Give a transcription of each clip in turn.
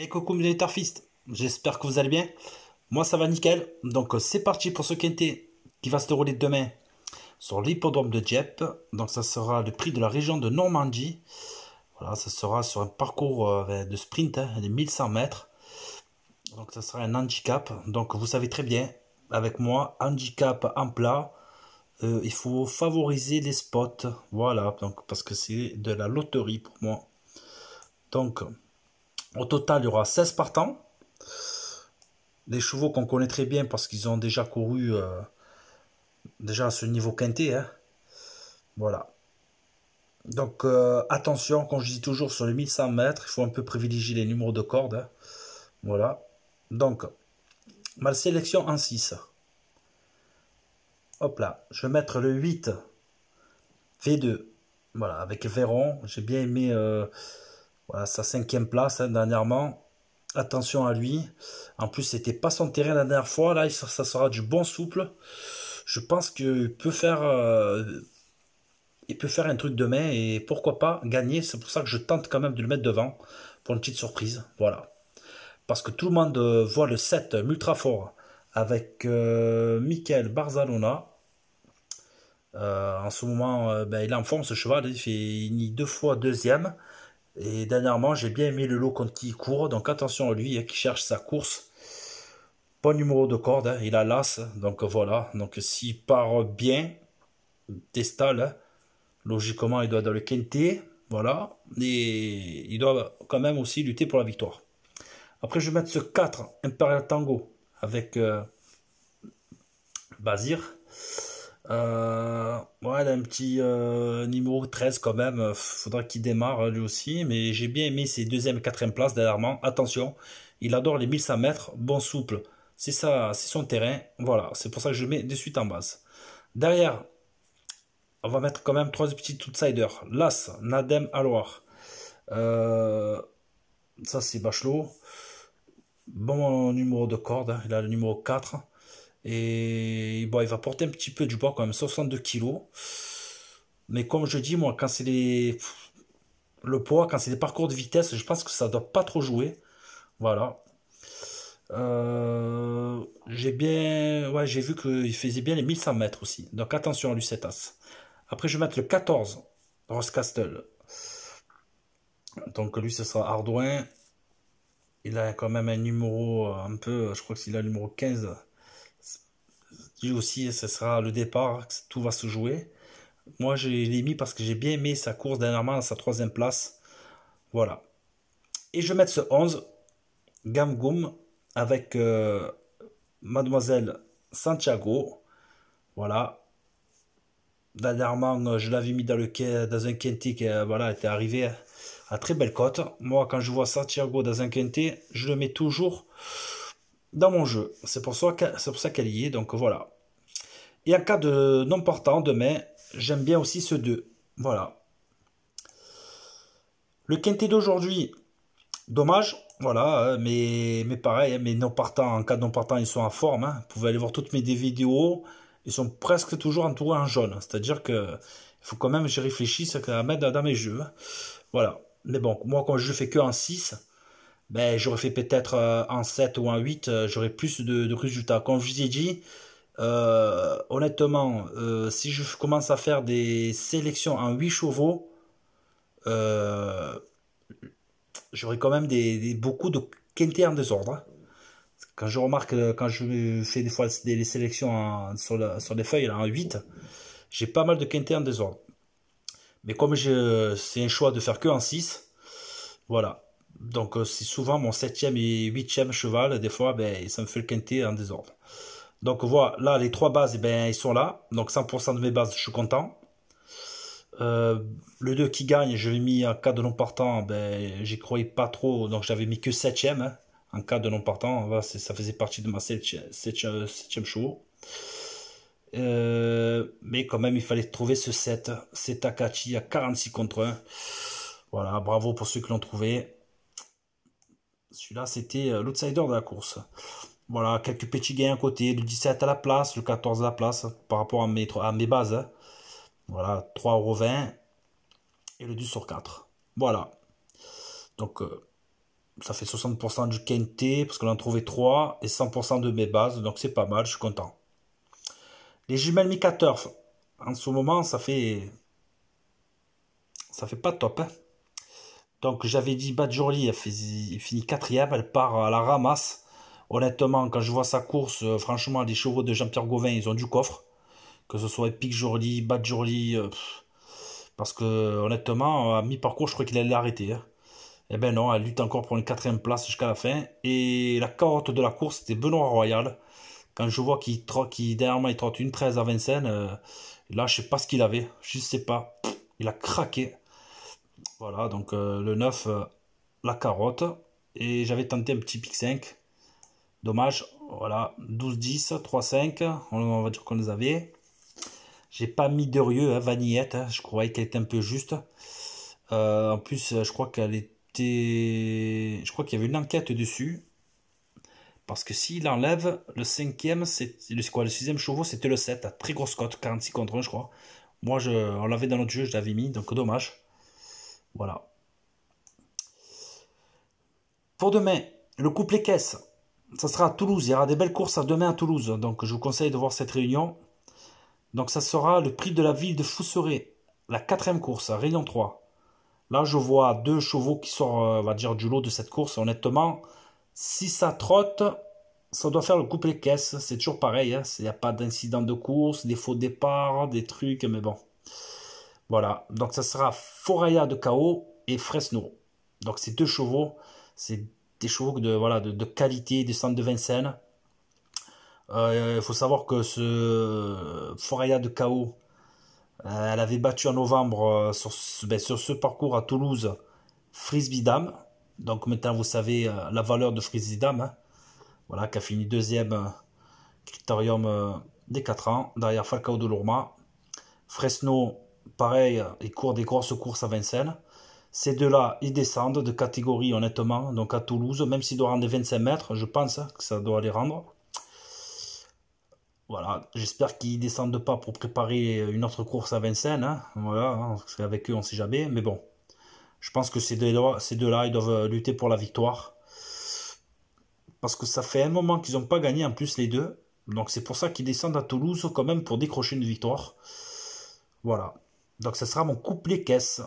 Et coucou mes j'espère que vous allez bien. Moi ça va nickel, donc euh, c'est parti pour ce quintet qui va se dérouler demain sur l'hippodrome de Dieppe. Donc ça sera le prix de la région de Normandie. Voilà, ça sera sur un parcours euh, de sprint, hein, de des 1100 mètres. Donc ça sera un handicap. Donc vous savez très bien, avec moi, handicap en plat, euh, il faut favoriser les spots. Voilà, donc parce que c'est de la loterie pour moi. Donc au total, il y aura 16 partants. Des chevaux qu'on connaît très bien parce qu'ils ont déjà couru euh, déjà à ce niveau quintet. Hein. Voilà. Donc euh, attention, quand je dis toujours sur les 1100 mètres, il faut un peu privilégier les numéros de corde. Hein. Voilà. Donc, ma sélection en 6. Hop là, je vais mettre le 8 V2. Voilà, avec Véron. J'ai bien aimé... Euh, voilà, sa cinquième place hein, dernièrement. Attention à lui. En plus, c'était pas son terrain la dernière fois. Là, ça sera du bon souple. Je pense qu'il peut faire. Euh, il peut faire un truc demain et pourquoi pas gagner. C'est pour ça que je tente quand même de le mettre devant pour une petite surprise. Voilà. Parce que tout le monde euh, voit le 7 ultra fort avec euh, Michael Barzalona. en ce moment, ben, il est en ce cheval. Il finit deux fois deuxième. Et dernièrement, j'ai bien aimé le lot qui il court. Donc attention à lui hein, qui cherche sa course. pas numéro de corde, hein, il a l'as. Donc voilà. Donc s'il part bien, Testal, hein, logiquement, il doit dans le quintet. Voilà. Et il doit quand même aussi lutter pour la victoire. Après, je vais mettre ce 4, Imperial Tango, avec Basir. Euh, Bazir. Euh, ouais, il un petit euh, numéro 13 quand même. Euh, faudra qu'il démarre lui aussi. Mais j'ai bien aimé ses deuxième et quatrième places dernièrement. Attention, il adore les 1100 mètres. Bon souple. C'est ça, c'est son terrain. Voilà, c'est pour ça que je mets de suite en base. Derrière, on va mettre quand même trois petits outsiders. Las, Nadem, Aloir. ça, c'est Bachelot. Bon numéro de corde. Hein. Il a le numéro 4. Et bon, il va porter un petit peu du poids quand même, 62 kg. Mais comme je dis, moi, quand c'est les... le poids, quand c'est des parcours de vitesse, je pense que ça ne doit pas trop jouer. Voilà. Euh, j'ai bien, ouais, j'ai vu qu'il faisait bien les 1100 mètres aussi. Donc attention à Lucetas. Après, je vais mettre le 14, Ross Castle. Donc lui, ce sera Ardouin. Il a quand même un numéro euh, un peu, je crois qu'il a le numéro 15 aussi, ce sera le départ, tout va se jouer. Moi, je l'ai mis parce que j'ai bien aimé sa course dernièrement à sa troisième place. Voilà. Et je mets ce 11, Gamgum avec euh, Mademoiselle Santiago. Voilà. Dernièrement, euh, je l'avais mis dans, le, dans un quintet qui euh, voilà, était arrivé à très belle cote. Moi, quand je vois Santiago dans un quintet, je le mets toujours dans mon jeu. C'est pour ça, qu'elle y est, donc voilà. Et en cas de non partant demain, j'aime bien aussi ce 2. Voilà. Le quintet d'aujourd'hui, dommage, voilà, hein, mais, mais pareil, hein, mais non partant, en cas de non partant, ils sont en forme. Hein. Vous pouvez aller voir toutes mes vidéos, ils sont presque toujours entourés en jaune. C'est-à-dire que faut quand même que j'y réfléchisse à mettre dans mes jeux. Voilà. Mais bon, moi, quand je fais que en 6, ben, j'aurais fait peut-être en euh, 7 ou en 8, euh, j'aurais plus de, résultats. Comme je vous ai dit, euh, honnêtement, si je commence à faire des sélections en 8 chevaux, j'aurais quand même des, beaucoup de quintés en désordre. Hein. Quand je remarque, quand je fais des fois des, sélections sur, les feuilles en 8, j'ai pas mal de quintés en désordre. Mais comme c'est un choix de faire que en 6, voilà. Donc euh, c'est souvent mon septième et huitième cheval. Des fois, ben, ça me fait le quintet en désordre. Donc voilà, là les trois bases, eh ben, ils sont là. Donc 100% de mes bases, je suis content. Euh, le 2 qui gagne, je l'ai mis en cas de non partant, ben, j'y croyais pas trop, donc j'avais mis que 7 hein, en cas de non partant, ça faisait partie de ma euh, septième show. mais quand même, il fallait trouver ce 7. C'est Takachi à 46 contre 1. Voilà, bravo pour ceux qui l'ont trouvé. Celui-là, c'était euh, l'outsider de la course. Voilà, quelques petits gains à côté, le 17 à la place, le 14 à la place, par rapport à mes, à mes bases. Hein. voilà Voilà, 3,20€ et le 10 sur 4. Voilà. Donc, euh, ça fait 60% du KNT, parce qu'on en trouvait 3, et 100% de mes bases, donc c'est pas mal, je suis content. Les jumelles Mika en ce moment, ça fait. Ça fait pas top, hein. Donc j'avais dit Badjorli, elle finit quatrième, elle part à la ramasse. Honnêtement, quand je vois sa course, euh, franchement, les chevaux de Jean-Pierre Gauvin, ils ont du coffre. Que ce soit Epic Jolie, Bad Jourly, euh, parce que honnêtement, à mi-parcours, je crois qu'il allait l'arrêter. Hein. Eh ben non, elle lutte encore pour une quatrième place jusqu'à la fin. Et la carotte de la course, c'était Benoît Royal. Quand je vois qu'il trotte, qu'il derrière il trotte une 13 à Vincennes, euh, là, je sais pas ce qu'il avait. Je sais pas. Il a craqué. Voilà, donc euh, le 9, euh, la carotte. Et j'avais tenté un petit pic 5. Dommage, voilà, 12-10, 3-5, on, va dire qu'on les avait. J'ai pas mis de rieux, à hein, vanillette, hein, je croyais qu'elle était un peu juste. Euh, en plus, je crois qu'elle était... Je crois qu'il y avait une enquête dessus. Parce que s'il enlève, le cinquième, c'est Le sixième chevaux, c'était le 7. Très grosse cote, 46 contre 1, je crois. Moi, je, on l'avait dans notre jeu, je l'avais mis, donc dommage. Voilà. Pour demain, le couplet caisse. Ça sera à Toulouse. Il y aura des belles courses à demain à Toulouse. Donc je vous conseille de voir cette réunion. Donc ça sera le prix de la ville de Fousseret. La quatrième course, Réunion 3. Là, je vois deux chevaux qui sortent, euh, va dire, du lot de cette course. Honnêtement, si ça trotte, ça doit faire le couplet caisse. C'est toujours pareil. Hein. Il n'y a pas d'incident de course, des faux départs, des trucs, mais bon. Voilà, donc ça sera Foraya de Cao et Fresno. Donc ces deux chevaux, c'est des chevaux de, voilà, de, qualité, des de Vincennes. Euh, il faut savoir que ce Foraya de Cao, euh, elle avait battu en novembre euh, sur, ce, ben, sur, ce parcours à Toulouse Frisbee Dame. Donc maintenant vous savez la valeur de Frisbee Dame. Hein. Voilà, qui a fini deuxième critérium des 4 ans, derrière Falcao de Lourma. Fresno pareil, ils courent des grosses courses à Vincennes. Ces deux-là, ils descendent de catégorie, honnêtement. Donc à Toulouse, même s'ils doivent rendre 25 mètres, je pense que ça doit les rendre. Voilà, j'espère qu'ils descendent pas pour préparer une autre course à Vincennes. Hein. Voilà, hein, Avec eux, on ne sait jamais. Mais bon, je pense que ces deux-là, ces deux -là, ils doivent lutter pour la victoire. Parce que ça fait un moment qu'ils n'ont pas gagné en plus les deux. Donc c'est pour ça qu'ils descendent à Toulouse quand même pour décrocher une victoire. Voilà. Donc ce sera mon couplet caisse.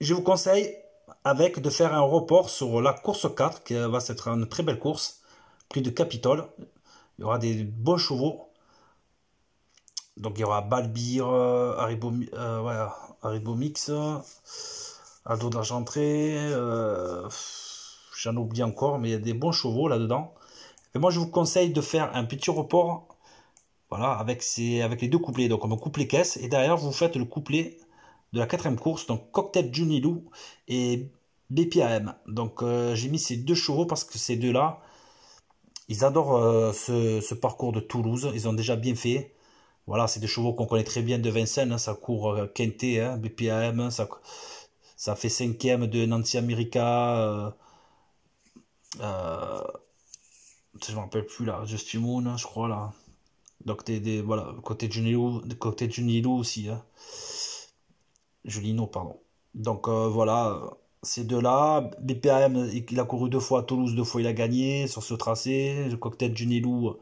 Je vous conseille avec de faire un report sur la course 4 qui va être une très belle course, prix de Capitole. Il y aura des bons chevaux. Donc il y aura Balbir, euh, euh, Haribo, Mix, Aldo d'Argentré, euh, j'en oublie encore, mais il y a des bons chevaux là-dedans. Et moi je vous conseille de faire un petit report voilà, avec, ces avec les deux couplets. Donc, on les caisses. Et derrière, vous faites le couplet de la quatrième course. Donc, Cocktail Junilou et BPAM. Donc, euh, j'ai mis ces deux chevaux parce que ces deux-là, ils adorent euh, ce, parcours de Toulouse. Ils ont déjà bien fait. Voilà, c'est des chevaux qu'on connaît très bien de Vincennes. Hein. ça court euh, hein, BPAM. Hein. ça, ça fait cinquième de Nancy America. Euh, je ne me rappelle plus là. Justin Moon, je crois là. Donc, des, des, voilà, côté Junilou. côté Junilou aussi. Hein. Julino, pardon. Donc, euh, voilà, ces deux-là. BPAM, il a couru deux fois à Toulouse, deux fois il a gagné sur ce tracé. Le cocktail Junilou,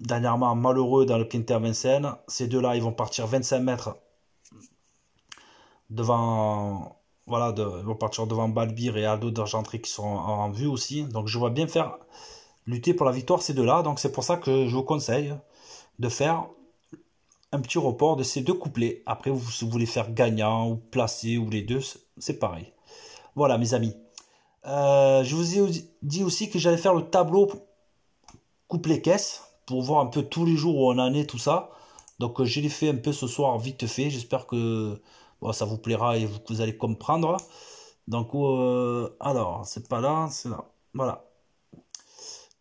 dernièrement malheureux dans le Quinter Vincennes. Ces deux-là, ils vont partir 25 mètres devant voilà, ils vont partir devant Balbir et Aldo d'Argentry qui sont en, vue aussi. Donc je vois bien faire lutter pour la victoire c'est de là Donc c'est pour ça que je vous conseille de faire un petit report de ces deux couplets. Après, vous, voulez faire gagnant ou placé ou les deux, c'est pareil. Voilà mes amis. Euh, je vous ai dit aussi que j'allais faire le tableau couplet caisse pour voir un peu tous les jours où on en est, tout ça. Donc euh, je l'ai fait un peu ce soir vite fait. J'espère que ça vous plaira et que vous, allez comprendre. Donc euh, alors, c'est pas là, c'est là. Voilà.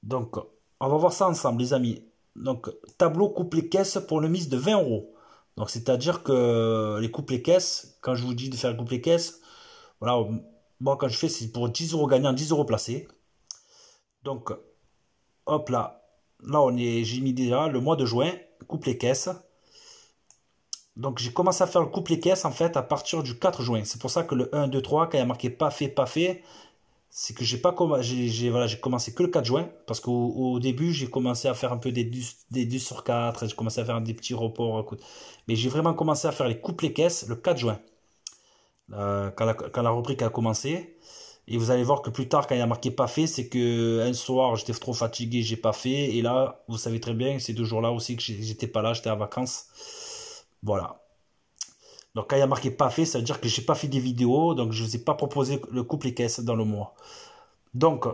Donc, on va voir ça ensemble, les amis. Donc, tableau couplet caisse pour le mise de 20 euros. Donc, c'est-à-dire que les les caisses, quand je vous dis de faire couple couplet caisse, voilà, moi, quand je fais, c'est pour 10 euros gagnants, 10 euros placés. Donc, hop là, là, on est, j'ai mis déjà le mois de juin, couplet caisse. Donc, j'ai commencé à faire le couplet caisse, en fait, à partir du 4 juin. C'est pour ça que le 1, 2, 3, quand il y a marqué pas fait, pas fait, c'est que j'ai pas commencé que le 4 juin parce qu'au début j'ai commencé à faire un peu des 2 sur 4, j'ai commencé à faire des petits reports, mais j'ai vraiment commencé à faire les couples et caisses le 4 juin euh, quand, la, rubrique a commencé et vous allez voir que plus tard quand il y a marqué pas fait c'est que un soir j'étais trop fatigué j'ai pas fait et là vous savez très bien ces deux jours là aussi que j'étais pas là j'étais en vacances voilà donc quand il y a marqué pas fait, ça veut dire que je n'ai pas fait des vidéos, donc je ne vous ai pas proposé le couple et caisse dans le mois. Donc,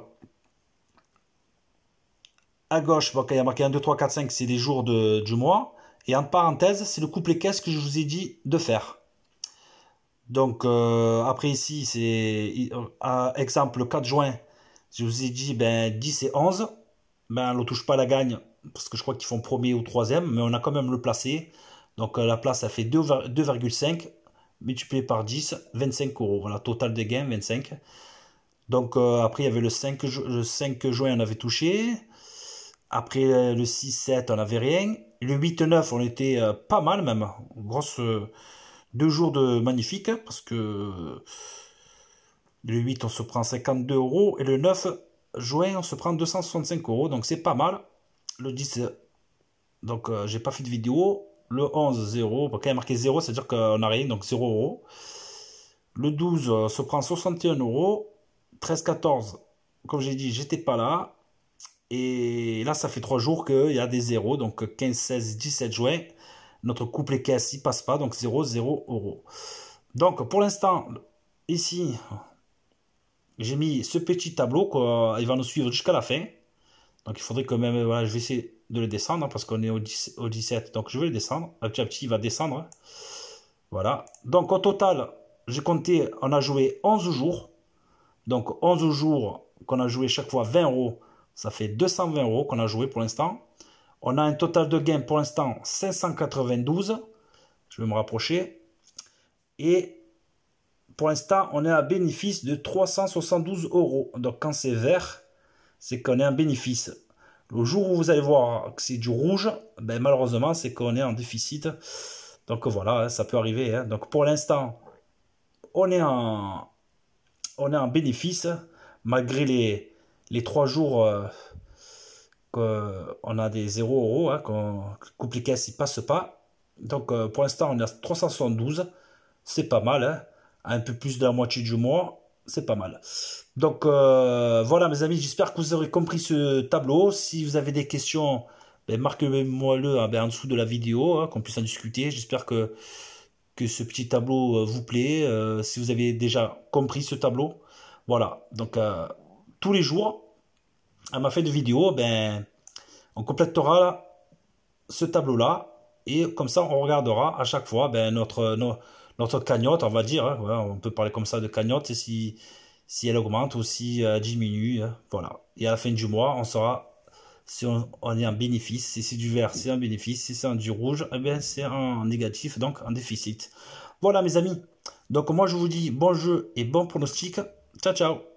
à gauche, bon, quand il y a marqué 1, 2, 3, 4, 5, c'est les jours du mois. Et en parenthèse, c'est le couple et caisse que je vous ai dit de faire. Donc euh, après ici, c'est euh, exemple 4 juin, je vous ai dit ben, 10 et 11. Ben, on ne touche pas la gagne parce que je crois qu'ils font premier ou troisième, mais on a quand même le placé. Donc euh, la place, ça fait 2,5 multiplié par 10, 25 euros. Voilà, total des gains, 25. Donc euh, après, il y avait le 5, le 5 juin, on avait touché. Après euh, le 6, 7, on n'avait rien. Le 8, 9, on était pas mal même. Grosse, deux jours de magnifique parce que le 8, on se prend 52 euros. Et le 9 juin, on se prend 265 euros. Donc c'est pas mal. Le 10, donc j'ai pas fait de vidéo. Le 11, 0. Quand il y a marqué 0, c'est-à-dire qu'on n'a rien, donc 0 euros. Le 12 euh, se prend 61 euros. 13, 14, comme j'ai dit, j'étais pas là. Et là, ça fait 3 jours qu'il y a des zéros. Donc 15, 16, 17 juin, notre couple est caisse, il passe pas. Donc 0, 0 euros. Donc pour l'instant, ici, j'ai mis ce petit tableau. Quoi. Il va nous suivre jusqu'à la fin. Donc il faudrait quand même, voilà, je vais essayer de le descendre hein, parce qu'on est au, 17. Donc je vais le descendre. Petit à petit, il va descendre. Hein. Voilà. Donc au total, j'ai compté, on a joué 11 jours. Donc 11 jours qu'on a joué chaque fois 20 euros. Ça fait 220 euros qu'on a joué pour l'instant. On a un total de gains pour l'instant 592. Je vais me rapprocher. Et pour l'instant, on est à bénéfice de 372 euros. Donc quand c'est vert, c'est qu'on est un bénéfice. Le jour où vous allez voir que c'est du rouge, ben, malheureusement, c'est qu'on est en déficit. Donc voilà, hein, ça peut arriver. Hein. Donc pour l'instant, on, est en, on est en bénéfice, malgré les, trois jours euh, qu'on a des 0 euros, hein, qu'on coupe les caisses, passe pas. Donc euh, pour l'instant, on est à 372. C'est pas mal. Hein. Un peu plus de la moitié du mois c'est pas mal. Donc euh, voilà mes amis, j'espère que vous aurez compris ce tableau. Si vous avez des questions, ben, marquez-moi le hein, ben, en dessous de la vidéo, hein, qu'on puisse en discuter. J'espère que, que ce petit tableau euh, vous plaît, euh, si vous avez déjà compris ce tableau. Voilà, donc tous les jours, à ma fin de vidéo, ben, on complétera ce tableau-là. Et comme ça, on regardera à chaque fois ben, notre, notre notre cagnotte, on va dire. Hein, on peut parler comme ça de cagnotte si, si elle augmente ou si elle euh, diminue. Hein, voilà. Et à la fin du mois, on saura si on, est en bénéfice. Si c'est du vert, c'est un bénéfice. Si c'est du rouge, eh bien c'est un négatif, donc un déficit. Voilà mes amis. Donc moi je vous dis bon jeu et bon pronostic. Ciao ciao